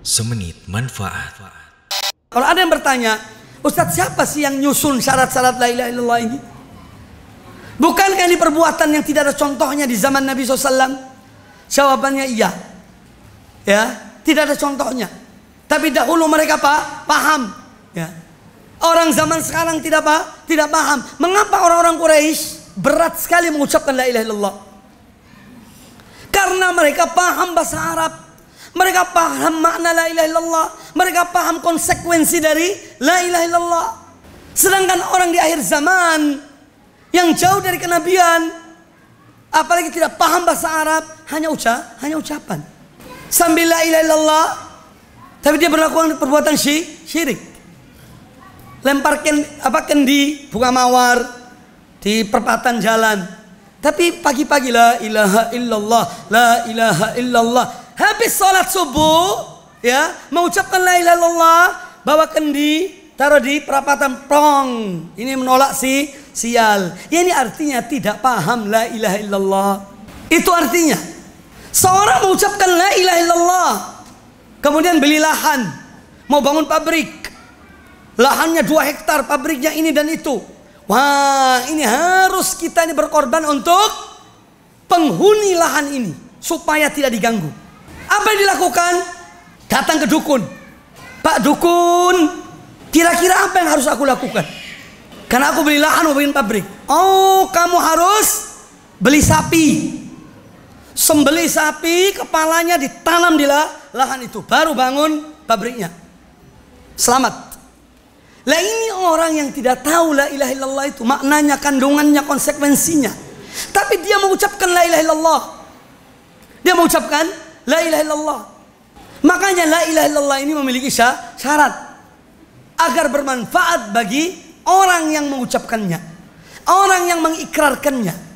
Semenit manfaat. Kalau ada yang bertanya, Ustadz siapa sih yang nyusun syarat-syarat la ilaha illallah ini? Bukankah ini perbuatan yang tidak ada contohnya di zaman Nabi SAW? Jawabannya iya. Ya, tidak ada contohnya. Tapi dahulu mereka pak paham. Ya. Orang zaman sekarang tidak pak tidak paham. Mengapa orang-orang Quraisy berat sekali mengucapkan la ilaha illallah? Karena mereka paham bahasa Arab. Mereka paham makna la ilaha illallah. Mereka paham konsekuensi dari la ilaha illallah. Sedangkan orang di akhir zaman yang jauh dari kenabian, apalagi tidak paham bahasa Arab, hanya ucap, hanya ucapan. Sambil la ilaha illallah, tapi dia berlakukan perbuatan syirik. Lempar apa kendi, bunga mawar di perempatan jalan. Tapi pagi-pagi la ilaha illallah, la ilaha illallah habis sholat subuh ya mengucapkan la ilaha illallah bawa kendi taruh di perapatan prong ini menolak si sial ya ini artinya tidak paham la ilaha illallah itu artinya seorang mengucapkan la ilaha illallah kemudian beli lahan mau bangun pabrik lahannya dua hektar pabriknya ini dan itu wah ini harus kita ini berkorban untuk penghuni lahan ini supaya tidak diganggu apa yang dilakukan? Datang ke dukun. Pak dukun, kira-kira apa yang harus aku lakukan? Karena aku beli lahan mau bikin pabrik. Oh, kamu harus beli sapi. Sembeli sapi, kepalanya ditanam di lahan itu. Baru bangun pabriknya. Selamat. Lah ini orang yang tidak tahu la ilaha illallah itu maknanya, kandungannya, konsekuensinya. Tapi dia mengucapkan la ilaha illallah. Dia mengucapkan la ilaha illallah. Makanya la ilaha illallah ini memiliki syarat agar bermanfaat bagi orang yang mengucapkannya, orang yang mengikrarkannya.